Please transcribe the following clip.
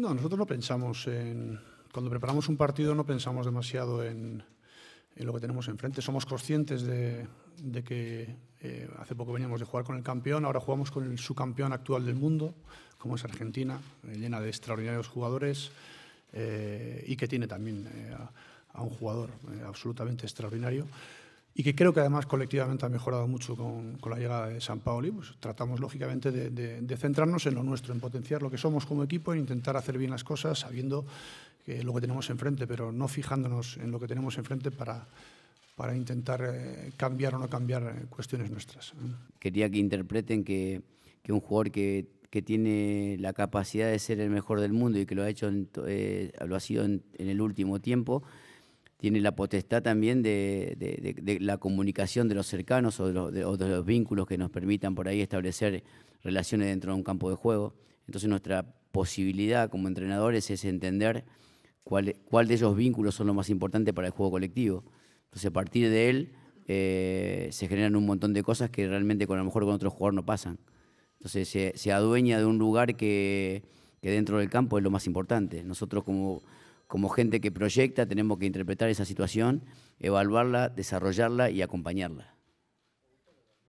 No, nosotros no pensamos en... Cuando preparamos un partido no pensamos demasiado en, lo que tenemos enfrente. Somos conscientes de, que eh, hace poco veníamos de jugar con el campeón, ahora jugamos con el subcampeón actual del mundo, como es Argentina, eh, llena de extraordinarios jugadores eh, y que tiene también a, un jugador absolutamente extraordinario y que creo que además colectivamente ha mejorado mucho con, con la llegada de San Paoli, pues tratamos lógicamente de, centrarnos en lo nuestro, en potenciar lo que somos como equipo, en intentar hacer bien las cosas sabiendo lo que tenemos enfrente, pero no fijándonos en lo que tenemos enfrente para, para intentar eh, cambiar o no cambiar eh, cuestiones nuestras. ¿eh? Quería que interpreten que, que un jugador que, que, tiene la capacidad de ser el mejor del mundo y que lo ha hecho lo ha sido en el último tiempo, tiene la potestad también de, la comunicación de los cercanos o, de, los, vínculos que nos permitan por ahí establecer relaciones dentro de un campo de juego. Entonces nuestra posibilidad como entrenadores es entender cuál, cuál de esos vínculos son los más importantes para el juego colectivo. Entonces a partir de él eh, se generan un montón de cosas que realmente con, a lo mejor con otros jugador no pasan. Entonces se, adueña de un lugar que, que dentro del campo es lo más importante. Nosotros como como gente que proyecta, tenemos que interpretar esa situación, evaluarla, desarrollarla y acompañarla.